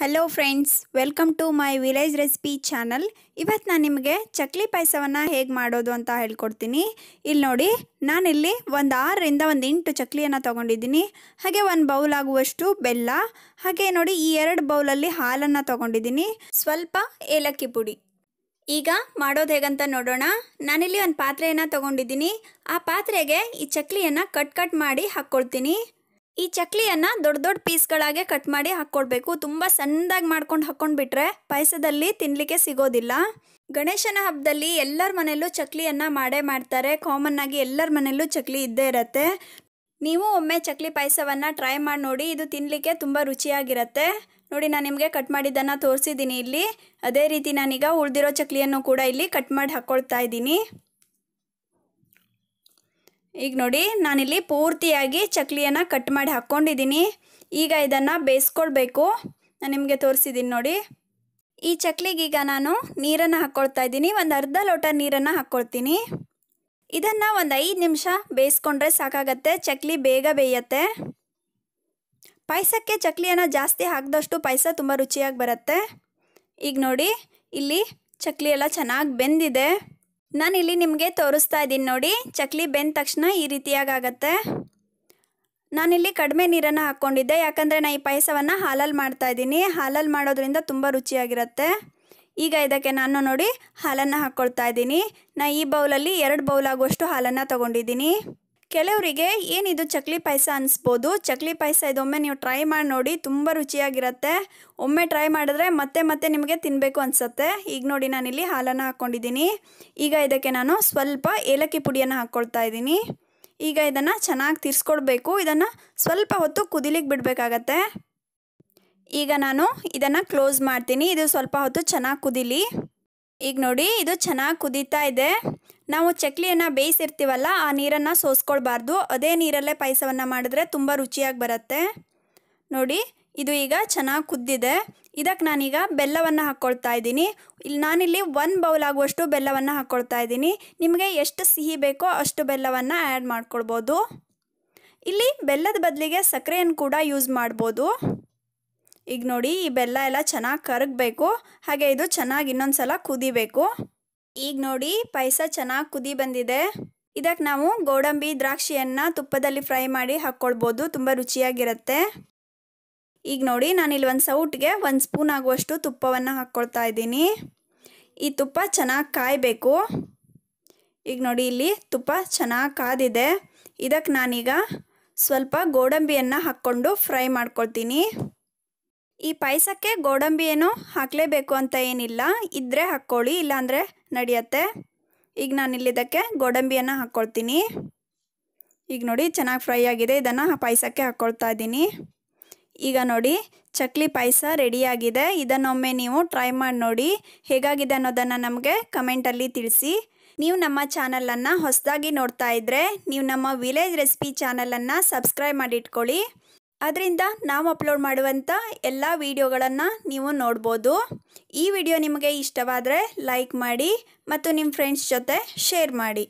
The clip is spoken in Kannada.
hello friends welcome to my village recipe channel ಇವತ್ತು ನಾನು ನಿಮಗೆ ಚಕ್ಲಿ ಪಾಯಸವನ್ನು ಹೇಗೆ ಮಾಡೋದು ಅಂತ ಹೇಳ್ಕೊಡ್ತೀನಿ ಇಲ್ಲಿ ನೋಡಿ ನಾನಿಲ್ಲಿ ಒಂದು ಆರರಿಂದ ಒಂದು ಎಂಟು ಚಕ್ಲಿಯನ್ನು ತೊಗೊಂಡಿದ್ದೀನಿ ಹಾಗೆ ಒಂದು ಬೌಲ್ ಆಗುವಷ್ಟು ಬೆಲ್ಲ ಹಾಗೆ ನೋಡಿ ಈ ಎರಡು ಬೌಲಲ್ಲಿ ಹಾಲನ್ನು ತೊಗೊಂಡಿದ್ದೀನಿ ಸ್ವಲ್ಪ ಏಲಕ್ಕಿ ಪುಡಿ ಈಗ ಮಾಡೋದು ಹೇಗಂತ ನೋಡೋಣ ನಾನಿಲ್ಲಿ ಒಂದು ಪಾತ್ರೆಯನ್ನು ತೊಗೊಂಡಿದ್ದೀನಿ ಆ ಪಾತ್ರೆಗೆ ಈ ಚಕ್ಲಿಯನ್ನು ಕಟ್ ಕಟ್ ಮಾಡಿ ಹಾಕ್ಕೊಳ್ತೀನಿ ಈ ಚಕ್ಲಿಯನ್ನು ದೊಡ್ಡ ದೊಡ್ಡ ಪೀಸ್ಗಳಾಗೆ ಕಟ್ ಮಾಡಿ ಹಾಕ್ಕೊಡ್ಬೇಕು ತುಂಬ ಸಣ್ಣದಾಗಿ ಮಾಡ್ಕೊಂಡು ಹಾಕ್ಕೊಂಡ್ಬಿಟ್ರೆ ಪಾಯಸದಲ್ಲಿ ತಿನ್ನಲಿಕ್ಕೆ ಸಿಗೋದಿಲ್ಲ ಗಣೇಶನ ಹಬ್ಬದಲ್ಲಿ ಎಲ್ಲರ ಮನೆಯಲ್ಲೂ ಚಕ್ಲಿಯನ್ನು ಮಾಡೇ ಮಾಡ್ತಾರೆ ಕಾಮನ್ ಆಗಿ ಎಲ್ಲರ ಮನೆಯಲ್ಲೂ ಚಕ್ಲಿ ಇದ್ದೇ ಇರತ್ತೆ ನೀವು ಒಮ್ಮೆ ಚಕ್ಲಿ ಪಾಯಸವನ್ನು ಟ್ರೈ ಮಾಡಿ ನೋಡಿ ಇದು ತಿನ್ನಲಿಕ್ಕೆ ತುಂಬ ರುಚಿಯಾಗಿರುತ್ತೆ ನೋಡಿ ನಾನು ನಿಮಗೆ ಕಟ್ ಮಾಡಿದ್ದನ್ನು ತೋರಿಸಿದ್ದೀನಿ ಇಲ್ಲಿ ಅದೇ ರೀತಿ ನಾನೀಗ ಉಳಿದಿರೋ ಚಕ್ಲಿಯನ್ನು ಕೂಡ ಇಲ್ಲಿ ಕಟ್ ಮಾಡಿ ಹಾಕ್ಕೊಳ್ತಾ ಇದ್ದೀನಿ ಈಗ ನೋಡಿ ನಾನಿಲ್ಲಿ ಪೂರ್ತಿಯಾಗಿ ಚಕ್ಲಿಯನ್ನು ಕಟ್ ಮಾಡಿ ಹಾಕ್ಕೊಂಡಿದ್ದೀನಿ ಈಗ ಇದನ್ನು ಬೇಯಿಸ್ಕೊಳ್ಬೇಕು ನಾನು ನಿಮಗೆ ತೋರಿಸಿದ್ದೀನಿ ನೋಡಿ ಈ ಚಕ್ಲಿಗೀಗ ನಾನು ನೀರನ್ನು ಹಾಕ್ಕೊಳ್ತಾ ಇದ್ದೀನಿ ಒಂದು ಅರ್ಧ ಲೋಟ ನೀರನ್ನು ಹಾಕ್ಕೊಳ್ತೀನಿ ಇದನ್ನು ಒಂದು ಐದು ನಿಮಿಷ ಬೇಯಿಸ್ಕೊಂಡ್ರೆ ಸಾಕಾಗತ್ತೆ ಚಕ್ಲಿ ಬೇಗ ಬೇಯತ್ತೆ ಪಾಯಸಕ್ಕೆ ಚಕ್ಲಿಯನ್ನು ಜಾಸ್ತಿ ಹಾಕಿದಷ್ಟು ಪಾಯಸ ತುಂಬ ರುಚಿಯಾಗಿ ಬರುತ್ತೆ ಈಗ ನೋಡಿ ಇಲ್ಲಿ ಚಕ್ಲಿ ಎಲ್ಲ ಚೆನ್ನಾಗಿ ಬೆಂದಿದೆ ನಾನಿಲ್ಲಿ ನಿಮಗೆ ತೋರಿಸ್ತಾ ಇದ್ದೀನಿ ನೋಡಿ ಚಕ್ಲಿ ಬೆಂದ ತಕ್ಷಣ ಈ ರೀತಿಯಾಗತ್ತೆ ನಾನಿಲ್ಲಿ ಕಡಿಮೆ ನೀರನ್ನು ಹಾಕ್ಕೊಂಡಿದ್ದೆ ಯಾಕಂದರೆ ನಾನು ಈ ಪಾಯಸವನ್ನು ಹಾಲಲ್ಲಿ ಮಾಡ್ತಾ ಇದ್ದೀನಿ ಹಾಲಲ್ಲಿ ಮಾಡೋದ್ರಿಂದ ತುಂಬ ರುಚಿಯಾಗಿರುತ್ತೆ ಈಗ ಇದಕ್ಕೆ ನಾನು ನೋಡಿ ಹಾಲನ್ನು ಹಾಕ್ಕೊಳ್ತಾ ಇದ್ದೀನಿ ನಾನು ಈ ಬೌಲಲ್ಲಿ ಎರಡು ಬೌಲ್ ಹಾಲನ್ನು ತೊಗೊಂಡಿದ್ದೀನಿ ಕೆಲವರಿಗೆ ಏನಿದು ಚಕ್ಲಿ ಪಾಯಸ ಅನಿಸ್ಬೋದು ಚಕ್ಲಿ ಪಾಯಸ ಇದೊಮ್ಮೆ ನೀವು ಟ್ರೈ ಮಾಡಿ ನೋಡಿ ತುಂಬ ರುಚಿಯಾಗಿರುತ್ತೆ ಒಮ್ಮೆ ಟ್ರೈ ಮಾಡಿದ್ರೆ ಮತ್ತೆ ಮತ್ತೆ ನಿಮಗೆ ತಿನ್ನಬೇಕು ಅನಿಸುತ್ತೆ ಈಗ ನೋಡಿ ಇಲ್ಲಿ ಹಾಲನ್ನು ಹಾಕ್ಕೊಂಡಿದ್ದೀನಿ ಈಗ ಇದಕ್ಕೆ ನಾನು ಸ್ವಲ್ಪ ಏಲಕ್ಕಿ ಪುಡಿಯನ್ನು ಹಾಕ್ಕೊಳ್ತಾ ಇದ್ದೀನಿ ಈಗ ಇದನ್ನು ಚೆನ್ನಾಗಿ ತಿರ್ಸ್ಕೊಡ್ಬೇಕು ಇದನ್ನು ಸ್ವಲ್ಪ ಹೊತ್ತು ಕುದಿಲಿಕ್ಕೆ ಬಿಡಬೇಕಾಗತ್ತೆ ಈಗ ನಾನು ಇದನ್ನು ಕ್ಲೋಸ್ ಮಾಡ್ತೀನಿ ಇದು ಸ್ವಲ್ಪ ಹೊತ್ತು ಚೆನ್ನಾಗಿ ಕುದೀಲಿ ಈಗ ನೋಡಿ ಇದು ಚೆನ್ನಾಗಿ ಕುದೀತಾ ಇದೆ ನಾವು ಚಕ್ಲಿಯನ್ನು ಬೇಯಿಸಿರ್ತೀವಲ್ಲ ಆ ನೀರನ್ನು ಸೋಸ್ಕೊಳ್ಬಾರ್ದು ಅದೇ ನೀರಲ್ಲೇ ಪಾಯಸವನ್ನು ಮಾಡಿದ್ರೆ ತುಂಬ ರುಚಿಯಾಗಿ ಬರುತ್ತೆ ನೋಡಿ ಇದು ಈಗ ಚೆನ್ನಾಗಿ ಕುದ್ದಿದೆ ಇದಕ್ಕೆ ನಾನೀಗ ಬೆಲ್ಲವನ್ನು ಹಾಕ್ಕೊಳ್ತಾ ಇದ್ದೀನಿ ಇಲ್ಲಿ ನಾನಿಲ್ಲಿ ಒನ್ ಬೌಲ್ ಆಗುವಷ್ಟು ಬೆಲ್ಲವನ್ನು ಹಾಕ್ಕೊಳ್ತಾ ಇದ್ದೀನಿ ನಿಮಗೆ ಎಷ್ಟು ಸಿಹಿ ಬೇಕೋ ಅಷ್ಟು ಬೆಲ್ಲವನ್ನು ಆ್ಯಡ್ ಮಾಡ್ಕೊಳ್ಬೋದು ಇಲ್ಲಿ ಬೆಲ್ಲದ ಬದಲಿಗೆ ಸಕ್ಕರೆಯನ್ನು ಕೂಡ ಯೂಸ್ ಮಾಡ್ಬೋದು ಈಗ ನೋಡಿ ಈ ಬೆಲ್ಲ ಎಲ್ಲ ಚೆನ್ನಾಗಿ ಕರಗಬೇಕು ಹಾಗೆ ಇದು ಚೆನ್ನಾಗಿ ಇನ್ನೊಂದು ಸಲ ಕುದಿಬೇಕು ಈಗ ನೋಡಿ ಪಾಯಸ ಚೆನ್ನಾಗಿ ಕುದಿ ಬಂದಿದೆ ಇದಕ್ಕೆ ನಾವು ಗೋಡಂಬಿ ದ್ರಾಕ್ಷಿಯನ್ನು ತುಪ್ಪದಲ್ಲಿ ಫ್ರೈ ಮಾಡಿ ಹಾಕ್ಕೊಳ್ಬೋದು ತುಂಬ ರುಚಿಯಾಗಿರುತ್ತೆ ಈಗ ನೋಡಿ ನಾನಿಲ್ಲಿ ಒಂದು ಸೌಟ್ಗೆ ಒಂದು ಸ್ಪೂನ್ ಆಗುವಷ್ಟು ತುಪ್ಪವನ್ನು ಹಾಕ್ಕೊಳ್ತಾ ಇದ್ದೀನಿ ಈ ತುಪ್ಪ ಚೆನ್ನಾಗಿ ಕಾಯಬೇಕು ಈಗ ನೋಡಿ ಇಲ್ಲಿ ತುಪ್ಪ ಚೆನ್ನಾಗಿ ಕಾದಿದೆ ಇದಕ್ಕೆ ನಾನೀಗ ಸ್ವಲ್ಪ ಗೋಡಂಬಿಯನ್ನು ಹಾಕ್ಕೊಂಡು ಫ್ರೈ ಮಾಡ್ಕೊಳ್ತೀನಿ ಈ ಪಾಯಸಕ್ಕೆ ಗೋಡಂಬಿ ಏನು ಹಾಕಲೇಬೇಕು ಅಂತ ಏನಿಲ್ಲ ಇದ್ದರೆ ಹಾಕ್ಕೊಳ್ಳಿ ಇಲ್ಲಾಂದರೆ ನಡೆಯುತ್ತೆ ಈಗ ನಾನು ಇಲ್ಲಿದ್ದಕ್ಕೆ ಗೋಡಂಬಿಯನ್ನು ಹಾಕ್ಕೊಳ್ತೀನಿ ಈಗ ನೋಡಿ ಚೆನ್ನಾಗಿ ಫ್ರೈ ಆಗಿದೆ ಇದನ್ನು ಪಾಯಸಕ್ಕೆ ಹಾಕ್ಕೊಳ್ತಾ ಇದ್ದೀನಿ ಈಗ ನೋಡಿ ಚಕ್ಲಿ ಪಾಯಸ ರೆಡಿಯಾಗಿದೆ ಇದನ್ನೊಮ್ಮೆ ನೀವು ಟ್ರೈ ಮಾಡಿ ನೋಡಿ ಹೇಗಾಗಿದೆ ಅನ್ನೋದನ್ನು ನಮಗೆ ಕಮೆಂಟಲ್ಲಿ ತಿಳಿಸಿ ನೀವು ನಮ್ಮ ಚಾನಲನ್ನು ಹೊಸದಾಗಿ ನೋಡ್ತಾ ಇದ್ದರೆ ನೀವು ನಮ್ಮ ವಿಲೇಜ್ ರೆಸಿಪಿ ಚಾನಲನ್ನು ಸಬ್ಸ್ಕ್ರೈಬ್ ಮಾಡಿಟ್ಕೊಳ್ಳಿ ಅದರಿಂದ ನಾವು ಅಪ್ಲೋಡ್ ಮಾಡುವಂಥ ಎಲ್ಲ ವೀಡಿಯೋಗಳನ್ನು ನೀವು ನೋಡ್ಬೋದು ಈ ವಿಡಿಯೋ ನಿಮಗೆ ಇಷ್ಟವಾದರೆ ಲೈಕ್ ಮಾಡಿ ಮತ್ತು ನಿಮ್ಮ ಫ್ರೆಂಡ್ಸ್ ಜೊತೆ ಶೇರ್ ಮಾಡಿ